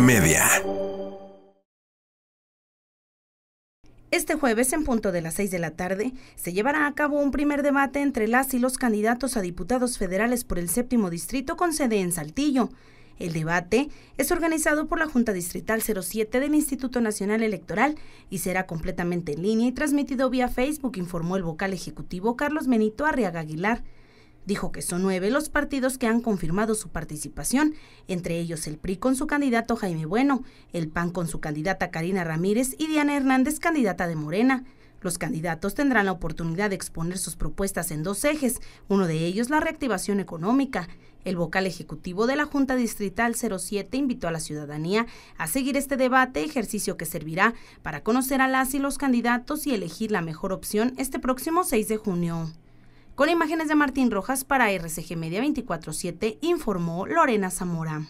Media. Este jueves, en punto de las 6 de la tarde, se llevará a cabo un primer debate entre las y los candidatos a diputados federales por el séptimo distrito con sede en Saltillo. El debate es organizado por la Junta Distrital 07 del Instituto Nacional Electoral y será completamente en línea y transmitido vía Facebook, informó el vocal ejecutivo Carlos Benito Arriaga Aguilar. Dijo que son nueve los partidos que han confirmado su participación, entre ellos el PRI con su candidato Jaime Bueno, el PAN con su candidata Karina Ramírez y Diana Hernández, candidata de Morena. Los candidatos tendrán la oportunidad de exponer sus propuestas en dos ejes, uno de ellos la reactivación económica. El vocal ejecutivo de la Junta Distrital 07 invitó a la ciudadanía a seguir este debate, ejercicio que servirá para conocer a las y los candidatos y elegir la mejor opción este próximo 6 de junio. Con imágenes de Martín Rojas para RCG Media 24-7, informó Lorena Zamora.